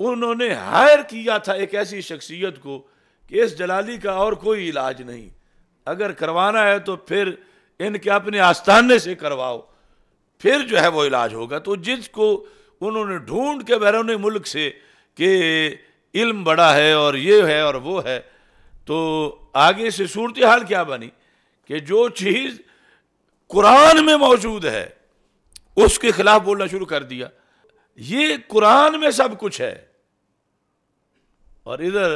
उन्होंने हायर किया था एक ऐसी शख्सियत को कि इस जलाली का और कोई इलाज नहीं अगर करवाना है तो फिर इनके अपने आस्थाने से करवाओ फिर जो है वो इलाज होगा तो जिसको उन्होंने ढूंढ के बैरून मुल्क से कि इल्म बड़ा है और ये है और वो है तो आगे से सूरत हाल क्या बनी कि जो चीज़ कुरान में मौजूद है उसके खिलाफ बोलना शुरू कर दिया ये कुरान में सब कुछ है और इधर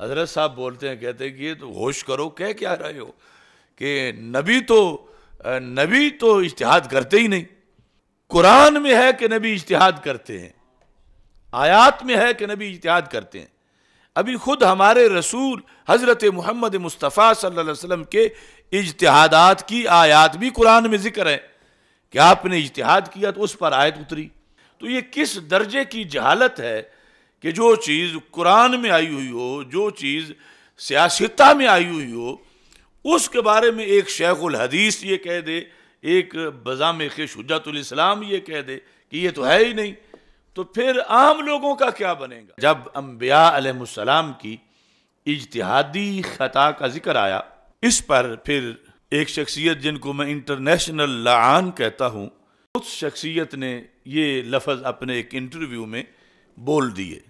हजरत साहब बोलते हैं कहते हैं कि ये तो होश करो कह क्या रहे हो कि नबी तो नबी तो इश्तिहाद करते ही नहीं कुरान में है कि नबी इश्तिहाद करते हैं आयात में है कि नबी इश्तिहाद करते हैं अभी खुद हमारे रसूल हज़रत मोहम्मद मुस्तफ़ा सल्लल्लाहु अलैहि वसल्लम के इजतहादात की आयात भी कुरान में जिक्र है कि आपने इजतहाद किया तो उस पर आयत उतरी तो ये किस दर्जे की जहालत है कि जो चीज़ कुरान में आई हुई हो जो चीज़ सियासता में आई हुई हो उसके बारे में एक शेखुल हदीस ये कह दे एक बज़ाम खिश हजतम ये कह दे कि ये तो है ही नहीं तो फिर आम लोगों का क्या बनेगा जब अम्बियाम की इजतहादी ख़ता का जिक्र आया इस पर फिर एक शख्सियत जिनको मैं इंटरनेशनल लान कहता हूँ उस शख्सियत ने ये लफ्ज़ अपने एक इंटरव्यू में बोल दिए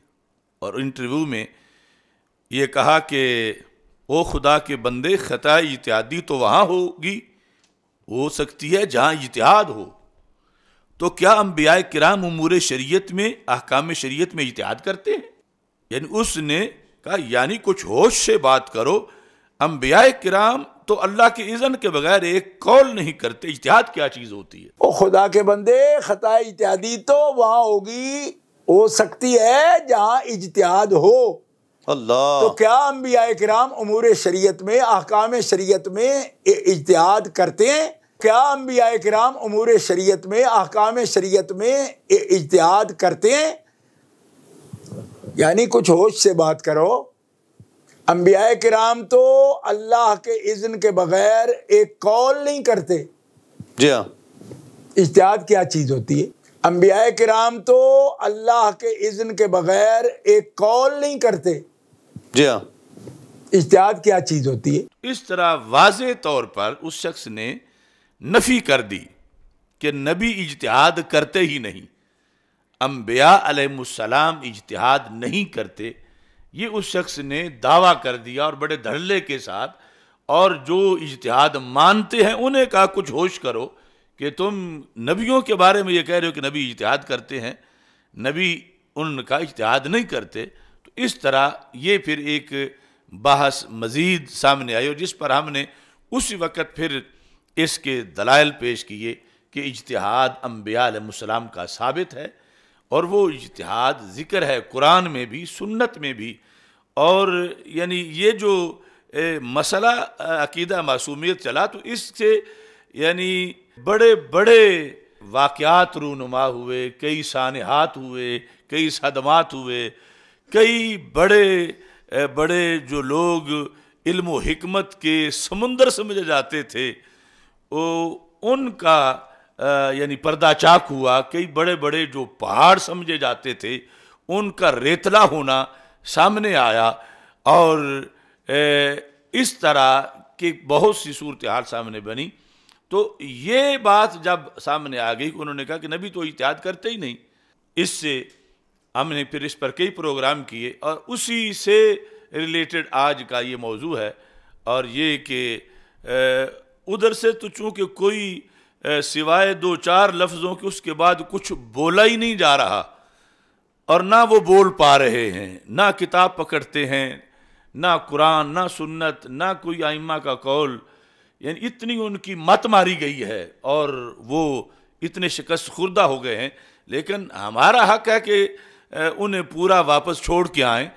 और इंटरव्यू में ये कहा कि ओ खुदा के बंदे ख़ता इत्यादि तो वहाँ होगी हो सकती है जहाँ इतिहाद हो तो क्या अम्बिया कराम उमूर शरीयत में अहकाम शरीयत में इतिहाद करते हैं यानी उसने कहा यानी कुछ होश से बात करो अम्बिया कराम तो अल्लाह के इज़न के बगैर एक कॉल नहीं करते इतिहाद क्या चीज़ होती है ओ खुदा के बंदे ख़ता इत्यादि तो वहाँ होगी हो सकती है जहां इजतिहाद हो अल्लाह तो क्या अम्बिया कराम उमूर शरीयत में अहकाम शरीयत में इजतिहाद करते हैं क्या अम्बिया कराम उमूर शरीयत में अहकाम शरीयत में इजतिहाद करते हैं यानी कुछ होश से बात करो अम्बिया कराम तो अल्लाह के इज़न के बगैर एक कॉल नहीं करते जी हाँ इज्तियाद क्या चीज़ होती है अम्बिया कराम तो अल्लाह के इज़न के बगैर एक कॉल नहीं करते जी हाँ इश्तियात क्या चीज़ होती है इस तरह वाज तौर पर उस शख्स ने नफ़ी कर दी कि नबी इजतहाद करते ही नहीं अम्बिया अलैहिस्सलाम इजतहाद नहीं करते ये उस शख्स ने दावा कर दिया और बड़े धड़ल्ले के साथ और जो इजतहाद मानते हैं उन्हें कहा कुछ होश करो कि तुम नबियों के बारे में ये कह रहे हो कि नबी इतिहाद करते हैं नबी उनका इजतहाद नहीं करते तो इस तरह ये फिर एक बहस मज़ीद सामने आई और जिस पर हमने उस वक़्त फिर इसके दलाइल पेश किए कि इजतहाद अम्बियालम का साबित है और वो इजतहाद ज़िक्र है कुरान में भी सुन्नत में भी और यानी ये जो ए, मसला अकीदा मासूमियत चला तो इससे यानी बड़े बड़े वाक़ात रूनुमा हुए कई सानहात हुए कई सदमात हुए कई बड़े बड़े जो लोग इल्म हिकमत के समुंदर समझे जाते थे वो उनका यानी पर्दाचाक हुआ कई बड़े बड़े जो पहाड़ समझे जाते थे उनका रेतला होना सामने आया और ए, इस तरह के बहुत सी सूरत हाल सामने बनी तो ये बात जब सामने आ गई उन्होंने कहा कि नबी तो इत्याद करते ही नहीं इससे हमने फिर इस पर कई प्रोग्राम किए और उसी से रिलेटेड आज का ये मौजू है और ये कि उधर से तो चूँकि कोई सिवाय दो चार लफ्ज़ों के उसके बाद कुछ बोला ही नहीं जा रहा और ना वो बोल पा रहे हैं ना किताब पकड़ते हैं ना कुरान ना सुन्नत ना कोई आइमा का कौल यानी इतनी उनकी मत मारी गई है और वो इतने शिकस्त खुर्दा हो गए हैं लेकिन हमारा हक है कि उन्हें पूरा वापस छोड़ के आए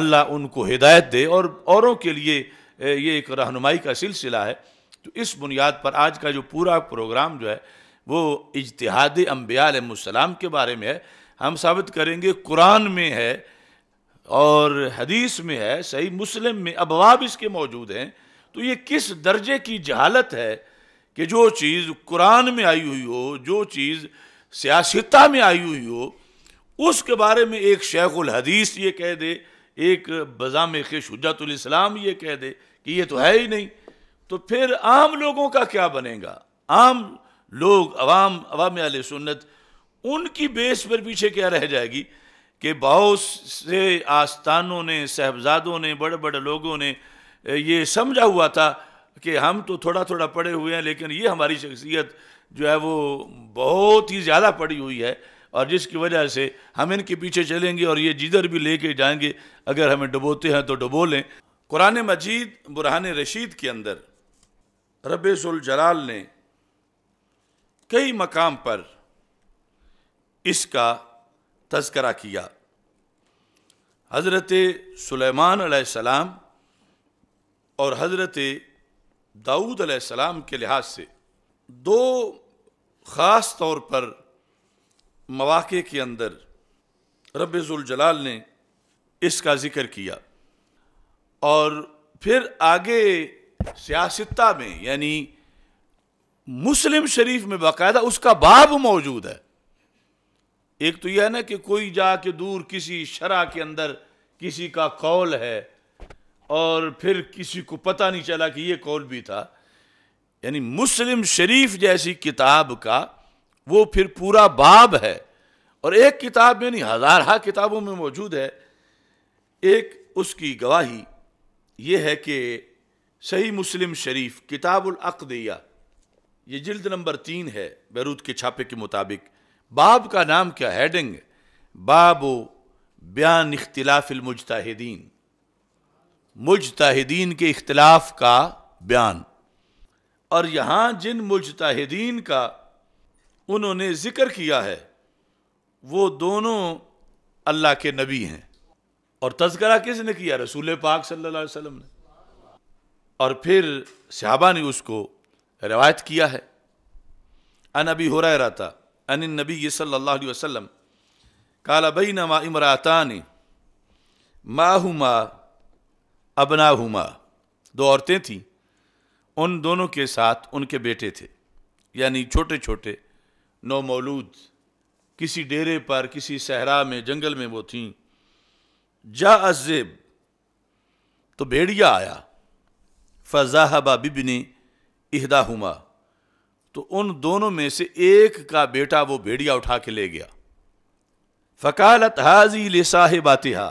अल्लाह उनको हिदायत दे और औरों के लिए ये एक रहनुमाई का सिलसिला है तो इस बुनियाद पर आज का जो पूरा प्रोग्राम जो है वो इजतहाद अम्बियालम के बारे में है हम साबित करेंगे कुरान में है और हदीस में है सही मुस्लिम में अबवाब इसके मौजूद हैं तो ये किस दर्जे की जहालत है कि जो चीज़ कुरान में आई हुई हो जो चीज़ सियासता में आई हुई हो उसके बारे में एक शेखुल हदीस ये कह दे एक बज़ाम खिश हजतुलस्लाम ये कह दे कि ये तो है ही नहीं तो फिर आम लोगों का क्या बनेगा आम लोग अवाम अवाम आल सुन्नत उनकी बेस पर पीछे क्या रह जाएगी कि बहुत से आस्थानों ने साहबजादों ने बड़े बड़े लोगों ने ये समझा हुआ था कि हम तो थोड़ा थोड़ा पढ़े हुए हैं लेकिन ये हमारी शख्सियत जो है वो बहुत ही ज़्यादा पड़ी हुई है और जिसकी वजह से हम इनके पीछे चलेंगे और ये जिधर भी लेके जाएंगे अगर हमें डुबोते हैं तो डुबो लें कुरान मजीद बुरहान रशीद के अंदर रबाल ने कई मकाम पर इसका तस्करा किया हज़रत सुलेमान सलाम और हज़रत दाऊद सलाम के लिहाज से दो ख़ास तौर पर मौाक़े के अंदर रबाल ने इसका ज़िक्र किया और फिर आगे सियासता में यानी मुस्लिम शरीफ में बाकायदा उसका बाब मौजूद है एक तो यह ना कि कोई जाके दूर किसी शरा के अंदर किसी का कौल है और फिर किसी को पता नहीं चला कि ये कौन भी था यानी मुस्लिम शरीफ जैसी किताब का वो फिर पूरा बाब है और एक किताब में नहीं हजारहा किताबों में मौजूद है एक उसकी गवाही ये है कि सही मुस्लिम शरीफ किताबुल अकदिया ये जिल्द नंबर तीन है बैरूत के छापे के मुताबिक बाब का नाम क्या हैडिंग बाबो बयान मुजतादीन मुजतहिदीन के इख्तलाफ का बयान और यहाँ जिन मुजतहिदीन का उन्होंने ज़िक्र किया है वो दोनों अल्लाह के नबी हैं और तस्करा किसने किया रसूल पाक सल्लल्लाहु अलैहि वसल्लम ने और फिर सहाबा ने उसको रवायत किया है अन अभी हो रहा था अन नबी सल्लल्लाहु अलैहि वसल्लम काला बई नमा इमराता माहुमा अबना हुमा दो औरतें थीं उन दोनों के साथ उनके बेटे थे यानी छोटे छोटे नौ मौलूद किसी डेरे पर किसी सहरा में जंगल में वो थीं जा अजेब तो भेड़िया आया फजाहबा बिबिनी इहदा हुमा तो उन दोनों में से एक का बेटा वो भेड़िया उठा के ले गया फ़कालत हाजी ले साहिबातिहा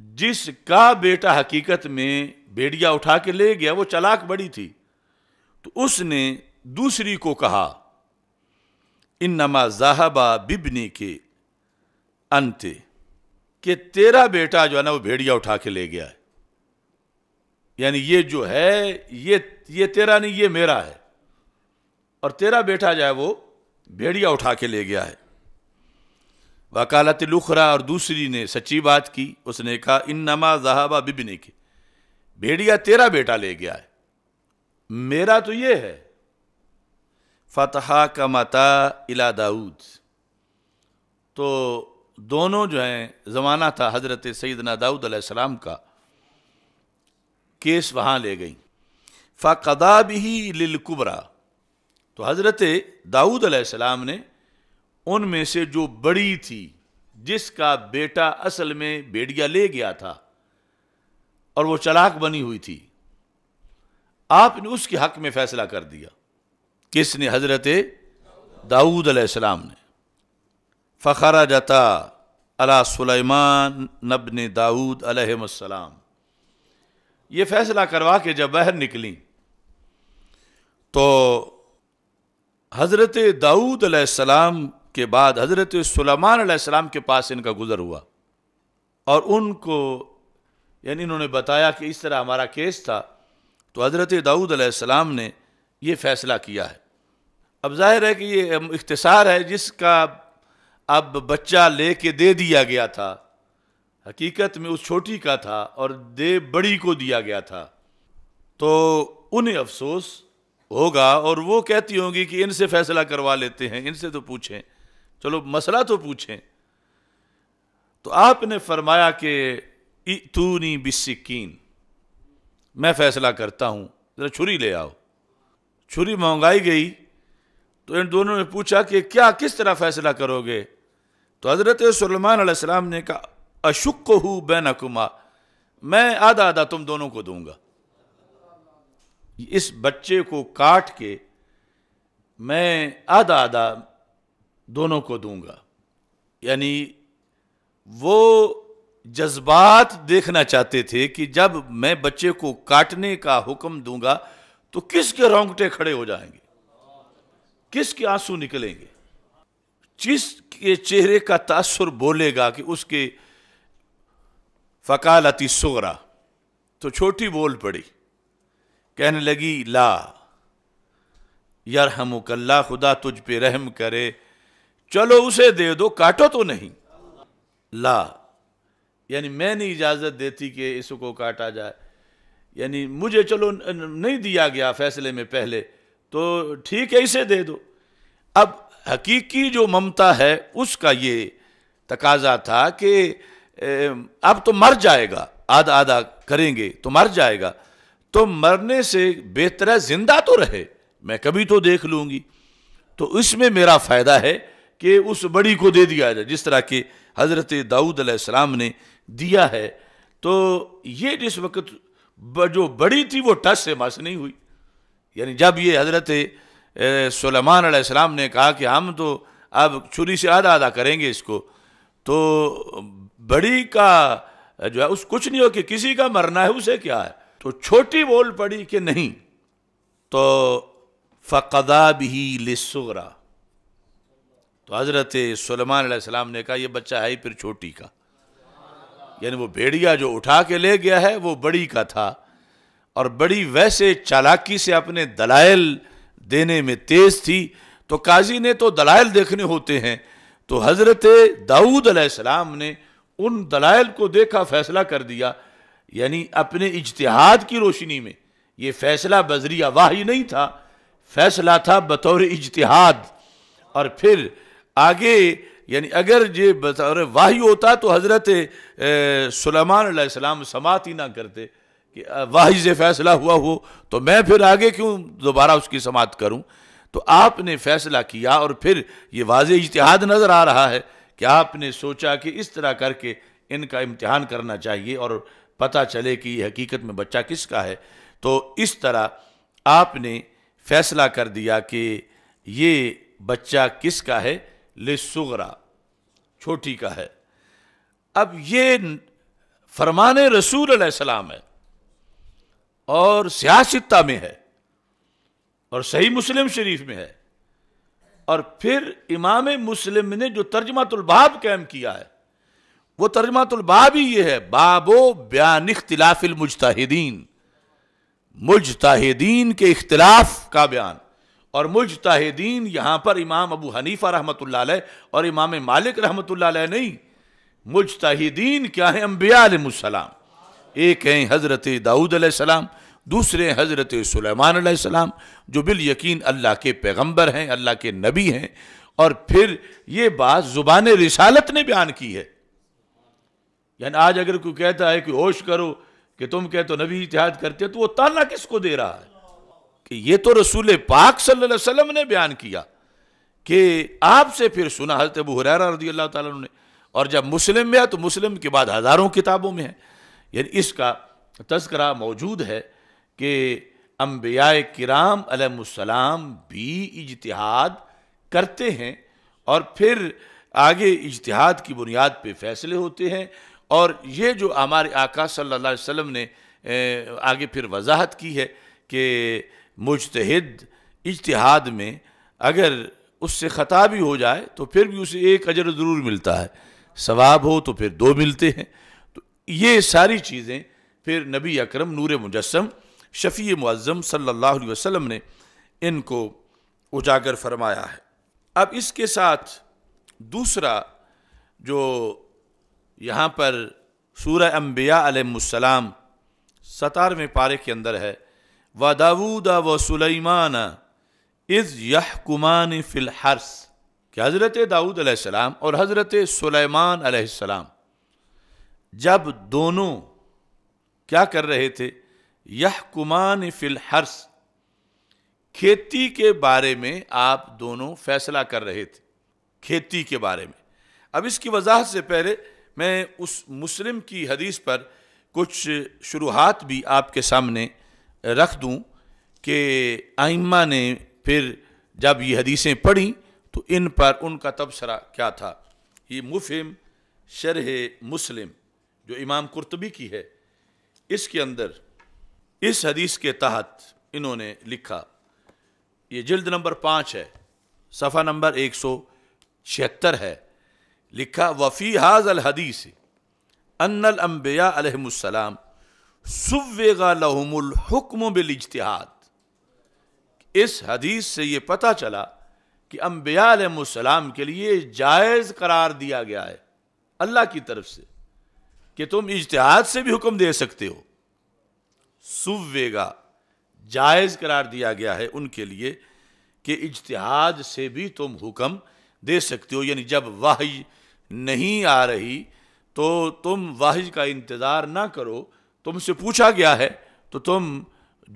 जिसका बेटा हकीकत में बेड़िया उठा के ले गया वो चलाक बड़ी थी तो उसने दूसरी को कहा इन नमा जहाबा बिबनी के अंत कि तेरा बेटा जो है ना वो भेड़िया उठा के ले गया है यानी ये जो है ये ये तेरा नहीं ये मेरा है और तेरा बेटा जो है वो भेड़िया उठा के ले गया है वकालत लुखरा और दूसरी ने सच्ची बात की उसने कहा इन नमा जहाबा बिबिन की भेड़िया तेरा बेटा ले गया है मेरा तो ये है फतहा का माता इला दाऊद तो दोनों जो हैं ज़माना था हज़रत सैदना दाऊद अलैहिस्सलाम का केस वहाँ ले गई फ़ाकदा भी लिलकुबरा तो हज़रत दाऊद ने उनमें से जो बड़ी थी जिसका बेटा असल में बेड़िया ले गया था और वो चलाक बनी हुई थी आपने उसके हक में फैसला कर दिया किसने हजरत दाऊद अलैहिस्सलाम ने फ़खरा जता अला सुलेमान नबन दाऊद अलैहिस्सलाम ये फैसला करवा के जब बाहर निकली तो हज़रत दाऊद अलैहिस्सलाम के बाद हज़रत सलमान के पास इनका गुज़र हुआ और उनको यानी इन्होंने बताया कि इस तरह हमारा केस था तो हज़रत दाऊद सलाम ने यह फ़ैसला किया है अब जाहिर है कि ये इख्तसार है जिसका अब बच्चा ले के दे दिया गया था हकीकत में उस छोटी का था और दे बड़ी को दिया गया था तो उन्हें अफसोस होगा और वो कहती होंगी कि इनसे फ़ैसला करवा लेते हैं इनसे तो पूछें चलो मसला तो पूछें तो आपने फरमाया कि तूनी बिस्सिकीन मैं फैसला करता हूँ ज़रा छुरी ले आओ छुरी महंगाई गई तो इन दोनों ने पूछा कि क्या किस तरह फैसला करोगे तो हज़रत सलमान आसमाम ने कहा अशुक हूँ बैनकुमा मैं आधा आधा तुम दोनों को दूंगा इस बच्चे को काट के मैं आधा आधा दोनों को दूंगा यानी वो जज्बात देखना चाहते थे कि जब मैं बच्चे को काटने का हुक्म दूंगा तो किसके रोंगटे खड़े हो जाएंगे किसके आंसू निकलेंगे जिस के चेहरे का तासुर बोलेगा कि उसके फ़कालती सोरा तो छोटी बोल पड़ी कहने लगी ला यार हम कल्ला खुदा तुझ पे रहम करे चलो उसे दे दो काटो तो नहीं ला यानी मैं नहीं इजाज़त देती कि इसको काटा जाए यानी मुझे चलो नहीं दिया गया फैसले में पहले तो ठीक है इसे दे दो अब हकीकी जो ममता है उसका ये तकाजा था कि अब तो मर जाएगा आधा आधा करेंगे तो मर जाएगा तो मरने से बेहतर है जिंदा तो रहे मैं कभी तो देख लूंगी तो इसमें मेरा फ़ायदा है कि उस बड़ी को दे दिया जाए जिस तरह के हज़रत दाऊद अलैहिस्सलाम ने दिया है तो ये जिस वक्त जो बड़ी थी वो टच से मस नहीं हुई यानी जब ये हज़रत सलमान अलैहिस्सलाम ने कहा कि हम तो अब छुरी से आधा आधा करेंगे इसको तो बड़ी का जो है उस कुछ नहीं हो कि किसी का मरना है उसे क्या है तो छोटी बोल पड़ी कि नहीं तो फ़कदा भी लिसरा तो हज़रत सलमान ने कहा यह बच्चा है ही फिर छोटी का यानी वो भेड़िया जो उठा के ले गया है वो बड़ी का था और बड़ी वैसे चालाकी से अपने दलाइल देने में तेज़ थी तो काजी ने तो दलाइल देखने होते हैं तो हज़रत दाऊद सलाम ने उन दलाइल को देखा फैसला कर दिया यानी अपने इजतहाद की रोशनी में ये फैसला बजरिया वाह नहीं था फैसला था बतौर इजतहाद और फिर आगे यानी अगर ये बता वाही होता तो हज़रत सलाम समात ही ना करते कि वाही से फैसला हुआ हो तो मैं फिर आगे क्यों दोबारा उसकी समात करूं तो आपने फैसला किया और फिर ये वाज इजतहाद नज़र आ रहा है कि आपने सोचा कि इस तरह करके इनका इम्तहान करना चाहिए और पता चले कि हकीकत में बच्चा किसका है तो इस तरह आपने फैसला कर दिया कि ये बच्चा किसका है लिसुगरा छोटी का है अब ये फरमान रसूल सलाम है और सियासता में है और सही मुस्लिम शरीफ में है और फिर इमाम मुस्लिम ने जो तर्जमातुलबाब कायम किया है वो तर्जमातुलबाब ही ये है बाबो बयान इख्तिलाफिल मुजताहिदीन मुजताहिदीन के इख्तिलाफ का बयान और मुजतहदीन यहाँ पर इमाम अबू हनीफा रहमत और इमाम मालिक रहमत नहीं मुजतहदीन क्या है अम्बियालम एक हैं हज़रत दाऊद सलाम दूसरे हज़रत सलेमान सलाम जो बिल यकीन अल्लाह के पैगम्बर हैं अल्लाह के नबी हैं और फिर ये बात ज़ुबान रिसालत ने बयान की है यानी आज अगर कोई कहता है कि होश करो कि तुम कहते हो नबी इतिहाद करते हो तो वो ताना किसको दे रहा है कि ये तो रसूल पाक सल्लल्लाहु अलैहि वसल्लम ने बयान किया कि आपसे फिर सुना हजरत अबू हुरैरा रजी अल्लाह ताला ने और जब मुस्लिम में है तो मुस्लिम के बाद हज़ारों किताबों में है यानी इसका तस्करा मौजूद है कि अम्बिया कराम अलैहिस्सलाम भी इजतहाद करते हैं और फिर आगे इजतहाद की बुनियाद पर फैसले होते हैं और ये जो हमारे आका सल्लल्लाहु अलैहि वसल्लम ने आगे फिर वजाहत की है कि मुजतहद इजतहाद में अगर उससे ख़ता भी हो जाए तो फिर भी उसे एक अजर ज़रूर मिलता है सवाब हो तो फिर दो मिलते हैं तो ये सारी चीज़ें फिर नबी अकरम नूर मुजस्म शफ़ी मुआज़म सल्ला वसम ने इनको उजागर फरमाया है अब इसके साथ दूसरा जो यहाँ पर सूर्य अम्बिया सतारवें पारे के अंदर है व दाऊदा व सुलेमान इज़ यह यहकुमान फ़िलहर्स कि हज़रत दाऊद अलैहिस्सलाम और हज़रत सुलेमान अलैहिस्सलाम जब दोनों क्या कर रहे थे यह यहकुमान फ़िलहर्स खेती के बारे में आप दोनों फैसला कर रहे थे खेती के बारे में अब इसकी वजाहत से पहले मैं उस मुस्लिम की हदीस पर कुछ शुरुआत भी आपके सामने रख दूँ कि आइम्मा ने फिर जब ये हदीसें पढ़ी तो इन पर उनका तबसरा क्या था ये मुफिम शरह मुस्लिम जो इमाम कुर्तबी की है इसके अंदर इस हदीस के तहत इन्होंने लिखा ये जल्द नंबर पाँच है सफ़ा नंबर एक सौ छिहत्तर है लिखा वफ़ी हाज अल हदीस अनल सुवेगा लहमुल हुक्म बिल इजतहाद इस हदीस से ये पता चला कि अम्बियालाम के लिए जायज़ करार दिया गया है अल्लाह की तरफ से कि तुम इजतहाद से भी हुक्म दे सकते हो सुवेगा जायज़ करार दिया गया है उनके लिए कि इजतहाद से भी तुम हुक्म दे सकते हो यानी जब वाहि नहीं आ रही तो तुम वाहि का इंतज़ार ना करो तुमसे तो पूछा गया है तो तुम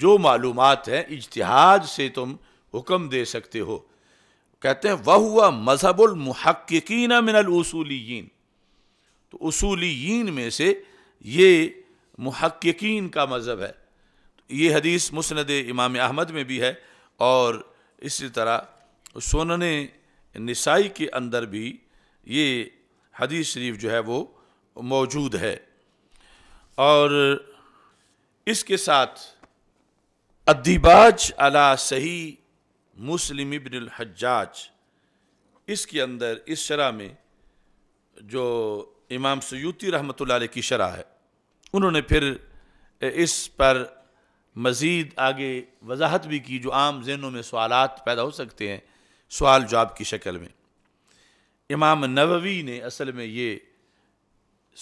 जो मालूम हैं इजतहाद से तुम हुक्म दे सकते हो कहते हैं वह हुआ महक्कीन मिनलसूलियन तो उसूलिन में से ये महक्कीन का मज़हब है ये हदीस मुस्ंद इमाम अहमद में भी है और इसी तरह सोनन नसाई के अंदर भी ये हदीस शरीफ जो है वो मौजूद है और इसके साथ अद्दीबाज अला सही मुस्लिम इबन हज्जाज इसके अंदर इस शरा में जो इमाम सयूती रहमत की शरा है उन्होंने फिर इस पर मज़ीद आगे वजाहत भी की जो आम जहनों में सवालत पैदा हो सकते हैं सवाल जवाब की शक्ल में इमाम नववी ने असल में ये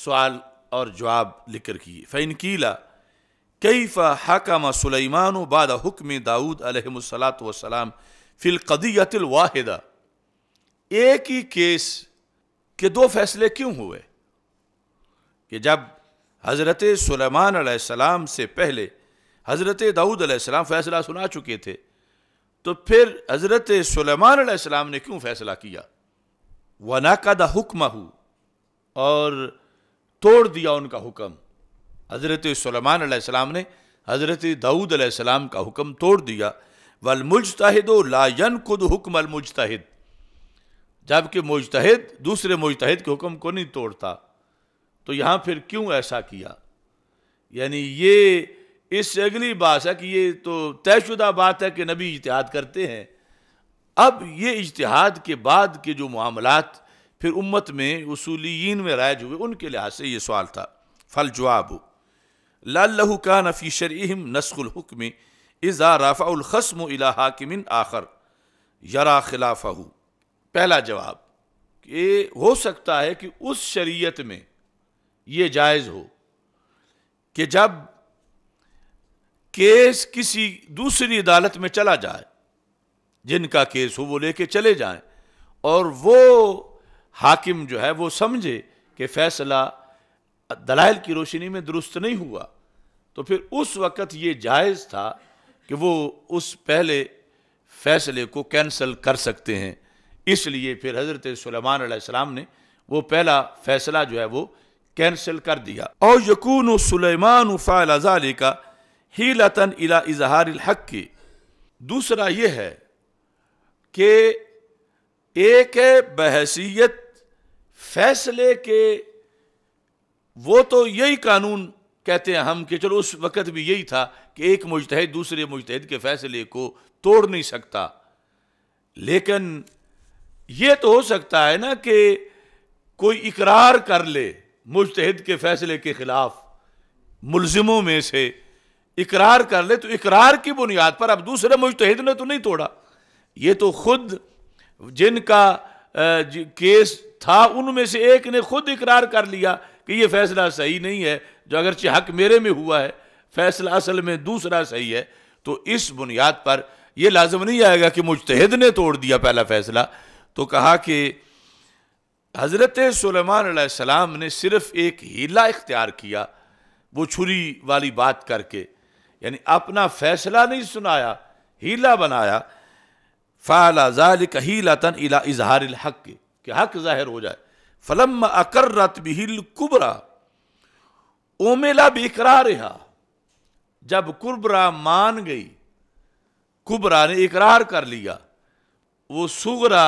सवाल और जवाब लिक्र किए फ़ैन कीला कैफ़ा हकम सुलेमान बाद हुक्म दाऊद अलहमसलात वसलाम फिल कदीयतिल वाहिदा एक ही केस के दो फैसले क्यों हुए कि जब हज़रत सलेमान सलाम से पहले हज़रत दाऊद सलाम फैसला सुना चुके थे तो फिर हज़रत सलेमान सलाम ने क्यों फैसला किया वनाकद हुक्म और तोड़ दिया उनका हुक्म हज़रत सलमान सलाम ने हज़रत दाऊद सलाम का हुक्म तोड़ दिया वल मुजतहद लायन खुद हुक्म अल मुजतहद जबकि मुजतहद दूसरे मुजतहद के हुक्म को नहीं तोड़ता तो यहाँ फिर क्यों ऐसा किया यानी ये इससे अगली बात है कि ये तो तयशुदा बात है कि नबी इजतहाद करते हैं अब ये इजतहाद के बाद के जो मामलात फिर उम्मत में उसूलिन में रायज हुए उनके लिहाज से ये सवाल था फल जवाब लहू का नफ़ी शरम नस्लहुक्म इज़ा राफ़ाखसम इला आखर यरा खिलाफ़ा पहला जवाब कि हो सकता है कि उस शरीयत में ये जायज़ हो कि जब केस किसी दूसरी अदालत में चला जाए जिनका केस हो वो लेके चले जाएं और वो हाकिम जो है वो समझे कि फैसला दलाइल की रोशनी में दुरुस्त नहीं हुआ तो फिर उस वक़्त ये जायज़ था कि वो उस पहले फैसले को कैंसिल कर सकते हैं इसलिए फिर हज़रत सलमान सलाम ने वो पहला फैसला जो है वो कैंसिल कर दिया और यकून सलेमान फ़ाल का ही लतन इला इजहार हक की दूसरा ये है कि एक बहसीत फैसले के वो तो यही कानून कहते हैं हम कि चलो उस वक़्त भी यही था कि एक मुजतहद दूसरे मुजतहद के फैसले को तोड़ नहीं सकता लेकिन ये तो हो सकता है ना कि कोई इकरार कर ले मुजतहद के फैसले के ख़िलाफ़ मुलजिमों में से इकरार कर ले तो इकरार की बुनियाद पर अब दूसरे मुजतहद ने तो नहीं तोड़ा ये तो खुद जिनका केस था उनमें से एक ने खुद इकरार कर लिया कि यह फैसला सही नहीं है जो अगरचे हक मेरे में हुआ है फैसला असल में दूसरा सही है तो इस बुनियाद पर यह लाजम नहीं आएगा कि मुजतहद ने तोड़ दिया पहला फैसला तो कहा कि हज़रत सलेमान ने सिर्फ एक हीला इख्तियार किया वो छुरी वाली बात करके यानी अपना फैसला नहीं सुनाया हीला बनाया फ़ाला ज़ालिक हीलातन इला इजहार हक़ कि हक जाहिर हो जाए फलम अकर्रत बिहिल कुबरा ओमेला बेकरार रहा जब कुबरा मान गई कुबरा ने इकरार कर लिया वो सुगरा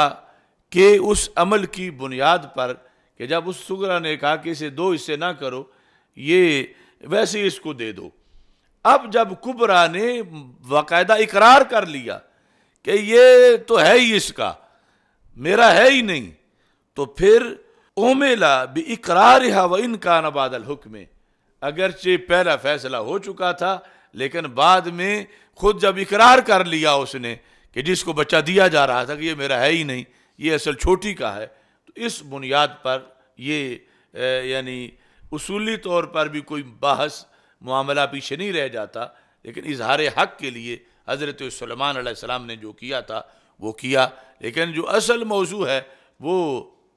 के उस अमल की बुनियाद पर कि जब उस सुगरा ने कहा कि इसे दो इसे ना करो ये वैसे इसको दे दो अब जब कुबरा ने बाकायदा इकरार कर लिया कि ये तो है ही इसका मेरा है ही नहीं तो फिर ओमेला भी इकरार व इनका नबादल हुक्म अगरचे पहला फैसला हो चुका था लेकिन बाद में खुद जब इकरार कर लिया उसने कि जिसको बच्चा दिया जा रहा था कि ये मेरा है ही नहीं ये असल छोटी का है तो इस बुनियाद पर ये यानी उसूली तौर पर भी कोई बहस मामला पीछे नहीं रह जाता लेकिन इजहार हक के लिए हज़रत सलमान ने जो किया था वो किया लेकिन जो असल मौजू है वो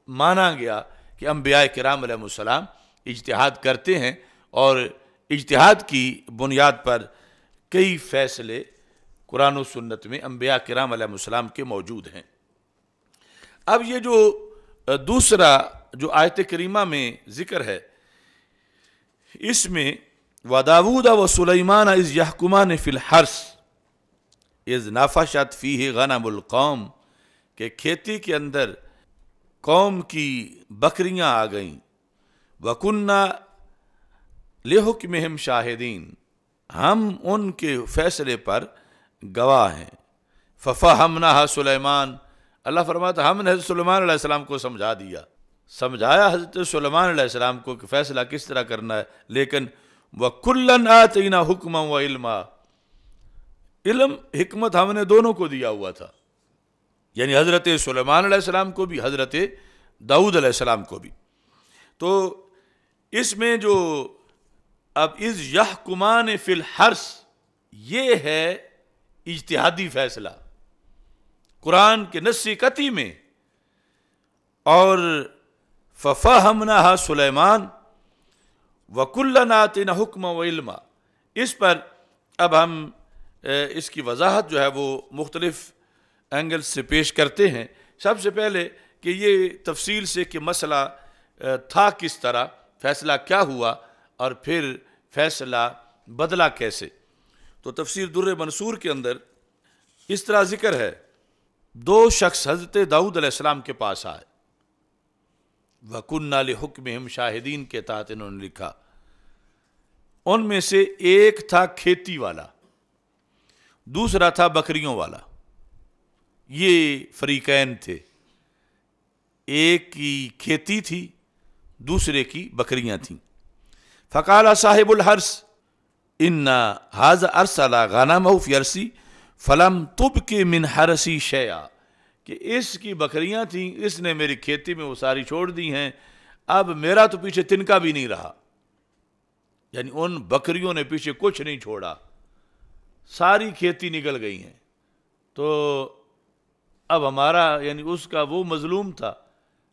माना गया कि अम्बिया कराम सलाम इजतहाद करते हैं और इजतहाद की बुनियाद पर कई फैसले कुरान सुन्नत में अम्बिया कराम सलाम के मौजूद हैं अब ये जो दूसरा जो आयत करीमा में ज़िक्र है इसमें व दाऊद व सलेमान इज़ यहकुमान फ़िलहर्स इज़ नाफाशात फ़ी है कौम के खेती के अंदर कौम की बकरियां आ गईं वकुन्ना लेहुक महम शाहिदीन हम उनके फैसले पर गवाह हैं फ़फ़ा हमना सुलेमान अल्लाह फरमात हमने हज़रत सलाम को समझा दिया समझाया हज़रत सलाम को कि फ़ैसला किस तरह करना है लेकिन वह कुल्लन आतना हुक्म व इल्मा इल्म हमने दोनों को दिया हुआ था यानी हज़रत सलेमान को भी हज़रत दाऊद अलैहिस्सलाम को भी तो इसमें जो अब इस यहकुमान फिल हर्स ये है इजतहादी फैसला कुरान के नसीकती में और फ़फ़ा हमना सुलेमान वकुल्ला न हुक्म वलमा इस पर अब हम इसकी वजाहत जो है वो मुख्तलफ़ एंगल से पेश करते हैं सबसे पहले कि ये तफसील से कि मसला था किस तरह फैसला क्या हुआ और फिर फैसला बदला कैसे तो तफसीर दुर्र मंसूर के अंदर इस तरह ज़िक्र है दो शख्स हज़रत दाऊद अलैहिस्सलाम के पास आए वकुन्ना हुक्म हम शाहिदीन के तहत इन्होंने लिखा उनमें से एक था खेती वाला दूसरा था बकरियों वाला ये फरीकैन थे एक की खेती थी दूसरे की बकरियां थीं फ़काला साहिबुल हर्स इन्ना हाज अरसला गाना मऊफ यरसी फलम तुब के मिन हरसी शया कि इसकी बकरियां थीं इसने मेरी खेती में वो सारी छोड़ दी हैं अब मेरा तो पीछे तिनका भी नहीं रहा यानी उन बकरियों ने पीछे कुछ नहीं छोड़ा सारी खेती निकल गई हैं तो अब हमारा यानी उसका वो मजलूम था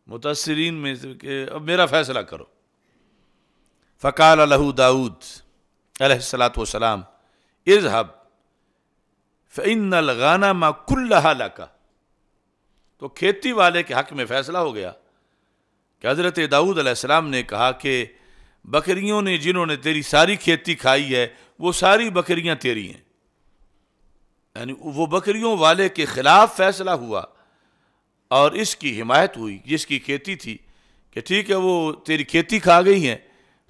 मुतासरीन में से अब मेरा फैसला करो फ़काल लहू दाऊद अलत वसलाम इजहब फ़िन लगाना माकुल्ला लका तो खेती वाले के हक में फ़ैसला हो गया कि हज़रत दाऊद अलैहिस्सलाम ने कहा कि बकरियों ने जिन्होंने तेरी सारी खेती खाई है वो सारी बकरियाँ तेरी हैं यानी वो बकरियों वाले के खिलाफ फैसला हुआ और इसकी हिमायत हुई जिसकी खेती थी कि ठीक है वो तेरी खेती खा गई है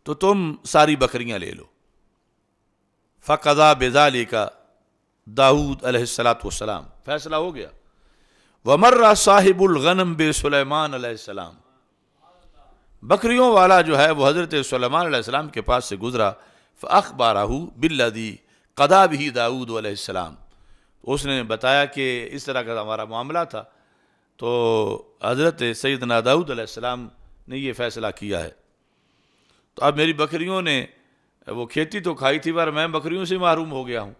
तो तुम सारी बकरियां ले लो फ़कज़ा बेजाली का दाऊद अलैहिस्सलाम फैसला हो गया वमर्रा साहिबुलगनम बे सलेमान अलैहिस्सलाम बकरियों वाला जो है वह हज़रत सलमान अलैहिस्सलाम के पास से गुज़रा फ फ़खबाराहू बिल्लदी कदा भी दाऊद अलैहिस्सलाम उसने बताया कि इस तरह का हमारा मामला था तो हज़रत सैद नादाऊदम ने यह फ़ैसला किया है तो अब मेरी बकरियों ने वो खेती तो खाई थी पर मैं बकरियों से महरूम हो गया हूँ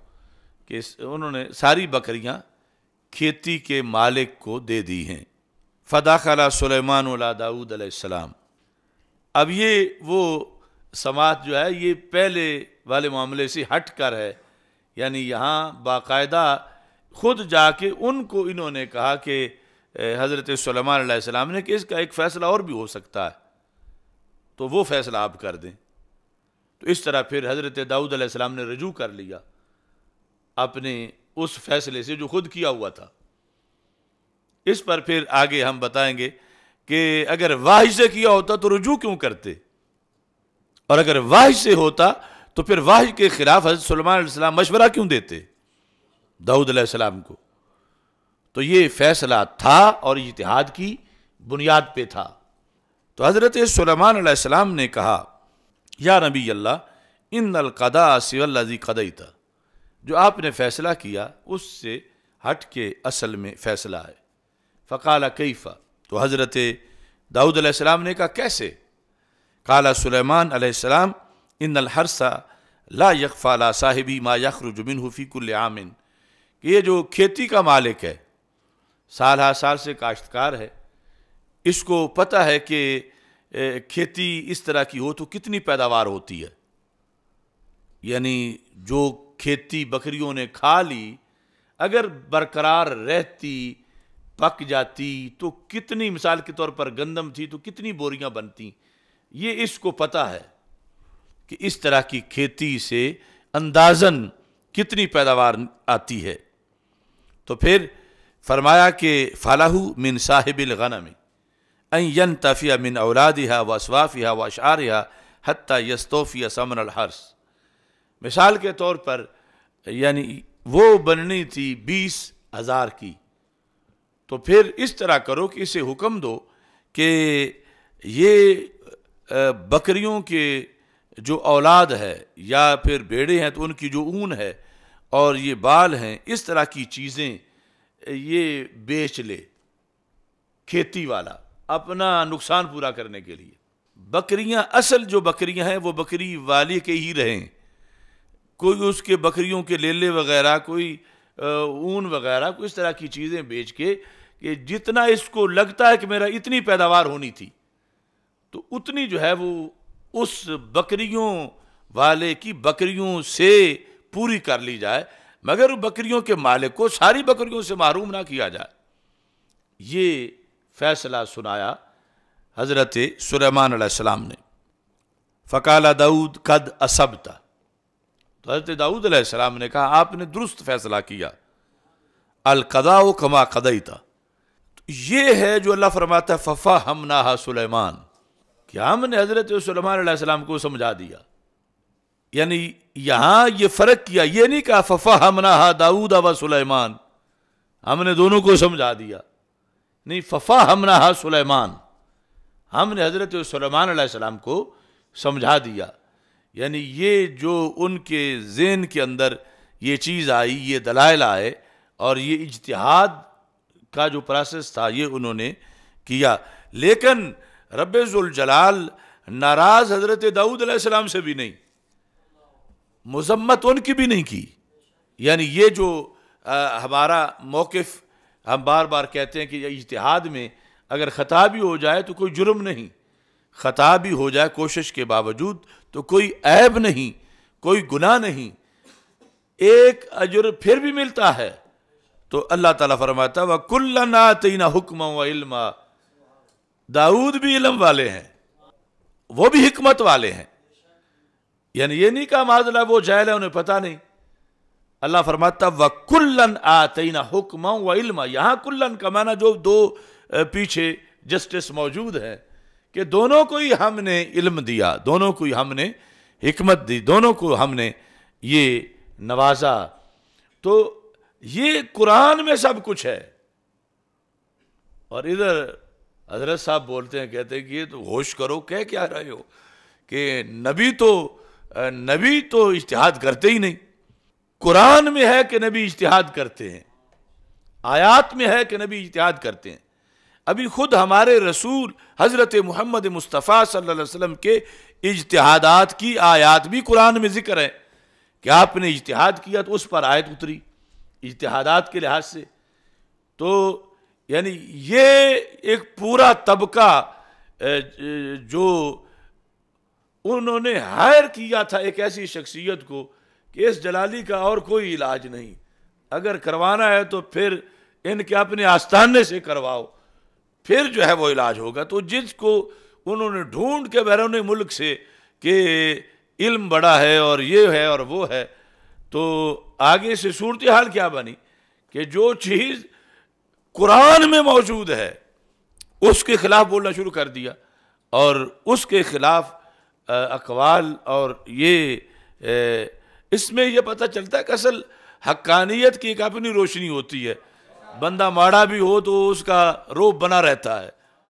कि उन्होंने सारी बकरियाँ खेती के मालिक को दे दी हैं खला सलेमान दाऊदम अब ये वो समात जो है ये पहले वाले मामले से हट कर है यानी यहाँ बाकायदा खुद जाके उनको इन्होंने कहा कि हज़रत सलमान ने कि इसका एक फ़ैसला और भी हो सकता है तो वो फ़ैसला आप कर दें तो इस तरह फिर हज़रत दाऊद अलैहिस्सलाम ने रजू कर लिया अपने उस फैसले से जो खुद किया हुआ था इस पर फिर आगे हम बताएंगे कि अगर वाह से किया होता तो रजू क्यों करते और अगर वाह से होता तो फिर वाह के ख़िलाफ़ हज़रत सलमान मशवरा क्यों देते दाऊद सलाम को तो ये फैसला था और इतिहाद की बुनियाद पे था तो हज़रत सलमान सलाम ने कहा या नबी अल्लाह इन अलकदा सिवल्लाजी कदई था जो आपने फ़ैसला किया उससे हट के असल में फ़ैसला है फ़काल कैफ़ा तो हज़रत दाऊद सलाम ने कहा कैसे काला सुलेमान सलाम इन अलहरसा ला यकफ़ाला साहिबी मा यखरुजुमिन हफ़ीकुल आमिन कि ये जो खेती का मालिक है साल हा साल से काश्तकार है इसको पता है कि खेती इस तरह की हो तो कितनी पैदावार होती है यानी जो खेती बकरियों ने खा ली अगर बरकरार रहती पक जाती तो कितनी मिसाल के तौर पर गंदम थी तो कितनी बोरियां बनती ये इसको पता है कि इस तरह की खेती से अंदाजन कितनी पैदावार आती है तो फिर फरमाया कि फलाहू मिन साहिबिल गनम अन तफ़िया मिन औलादिया व असवाफ़िया व अशारिया हती यस्तोफ़िया समन हर्स मिसाल के तौर पर यानी वो बननी थी बीस हज़ार की तो फिर इस तरह करो कि इसे हुक्म दो कि ये बकरियों के जो औलाद है या फिर भेड़े हैं तो उनकी जो ऊन है और ये बाल हैं इस तरह की चीज़ें ये बेच ले खेती वाला अपना नुकसान पूरा करने के लिए बकरियां असल जो बकरियां हैं वो बकरी वाले के ही रहें कोई उसके बकरियों के लेले वगैरह कोई ऊन वगैरह कोई इस तरह की चीज़ें बेच के कि जितना इसको लगता है कि मेरा इतनी पैदावार होनी थी तो उतनी जो है वो उस बकरियों वाले की बकरियों से पूरी कर ली जाए मगर बकरियों के मालिक को सारी बकरियों से मरूम ना किया जाए ये फैसला सुनाया हज़रत सुलेमान सलाम ने फ़काला दाऊद कद था तो हज़रत दाऊद सलाम ने कहा आपने दुरुस्त फैसला किया अलकदा व कमा कदई था तो ये है जो अल्लाह फरमाता फ़फ़ा हम नाहा सुलेमान क्या हमने हज़रत सलेमान को समझा दिया यानी यहां ये फर्क किया ये नहीं कहा फफा हमना हा दाऊद अबा सुलेमान हमने दोनों को समझा दिया नहीं फफा हमना हा सुलेमान हमने हजरत सलेमान सलाम को समझा दिया यानी ये जो उनके जेन के अंदर ये चीज़ आई ये दलाइल आए और ये इजतहाद का जो प्रोसेस था ये उन्होंने किया लेकिन रब्ज़ुलजलाल नाराज़ हज़रत दाऊद सलाम से भी नहीं मजम्मत उनकी भी नहीं की यानी ये जो आ, हमारा मौक़ हम बार बार कहते हैं कि इतिहाद में अगर ख़ता भी हो जाए तो कोई जुर्म नहीं ख़ता भी हो जाए कोशिश के बावजूद तो कोई ऐब नहीं कोई गुनाह नहीं एक अजर फिर भी मिलता है तो अल्लाह ताला फरमाता व ना तीना हुक्म व इल्मा दाऊद भी इलम वाले हैं वो भी हमत वाले हैं यानी ये नहीं कहा माजला वो जायल है उन्हें पता नहीं अल्लाह फरमाता व कुल्लन आतना हुक्म व इल्म यहां कुल्लन का माना जो दो पीछे जस्टिस मौजूद है कि दोनों को ही हमने इल्म दिया दोनों को ही हमने हमत दी दोनों को हमने ये नवाजा तो ये कुरान में सब कुछ है और इधर हजरत साहब बोलते हैं कहते हैं कि ये तो होश करो कह क्या रहे हो कि नबी तो नबी तो इश्तिहाद करते ही नहीं कुरान में है कि नबी इश्तिहाद करते हैं आयात में है कि नबी इश्तिहाद करते हैं अभी खुद हमारे रसूल हज़रत मोहम्मद मुस्तफ़ा सल्लल्लाहु अलैहि वसल्लम के इजतहादात की आयात भी कुरान में ज़िक्र है कि आपने इजतहाद किया तो उस पर आयत उतरी इजतहादात के लिहाज से तो यानी ये एक पूरा तबका जो उन्होंने हायर किया था एक ऐसी शख्सियत को कि इस जलाली का और कोई इलाज नहीं अगर करवाना है तो फिर इनके अपने आस्थाने से करवाओ फिर जो है वो इलाज होगा तो जिसको उन्होंने ढूंढ के बैरून मुल्क से कि इल्म बड़ा है और ये है और वो है तो आगे से सूरत हाल क्या बनी कि जो चीज़ कुरान में मौजूद है उसके ख़िलाफ़ बोलना शुरू कर दिया और उसके ख़िलाफ़ अकवाल और ये इसमें यह पता चलता है कि असल हक्कानियत की एक अपनी रोशनी होती है बंदा माड़ा भी हो तो उसका रोब बना रहता है